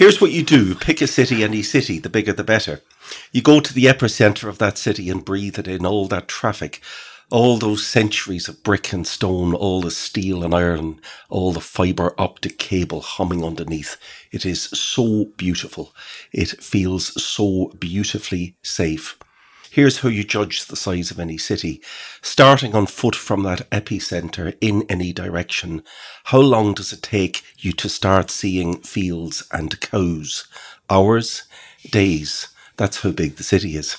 Here's what you do pick a city, any city, the bigger the better. You go to the epicenter of that city and breathe it in, all that traffic, all those centuries of brick and stone, all the steel and iron, all the fiber optic cable humming underneath. It is so beautiful. It feels so beautifully safe. Here's how you judge the size of any city. Starting on foot from that epicenter in any direction, how long does it take you to start seeing fields and cows? Hours? Days? That's how big the city is.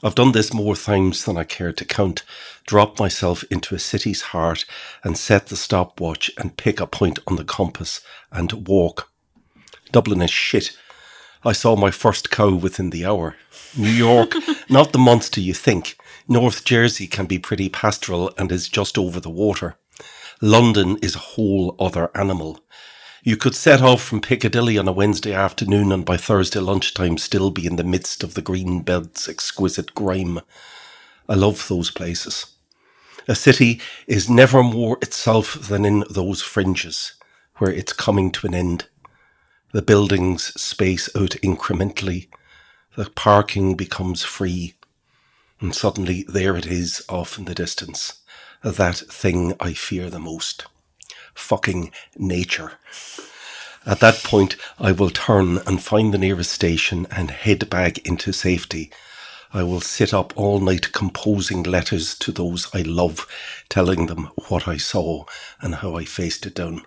I've done this more times than I care to count. Drop myself into a city's heart and set the stopwatch and pick a point on the compass and walk. Dublin is shit I saw my first cow within the hour. New York, not the monster you think. North Jersey can be pretty pastoral and is just over the water. London is a whole other animal. You could set off from Piccadilly on a Wednesday afternoon and by Thursday lunchtime still be in the midst of the green belt's exquisite grime. I love those places. A city is never more itself than in those fringes, where it's coming to an end. The buildings space out incrementally. The parking becomes free. And suddenly there it is off in the distance. That thing I fear the most. Fucking nature. At that point, I will turn and find the nearest station and head back into safety. I will sit up all night composing letters to those I love, telling them what I saw and how I faced it down.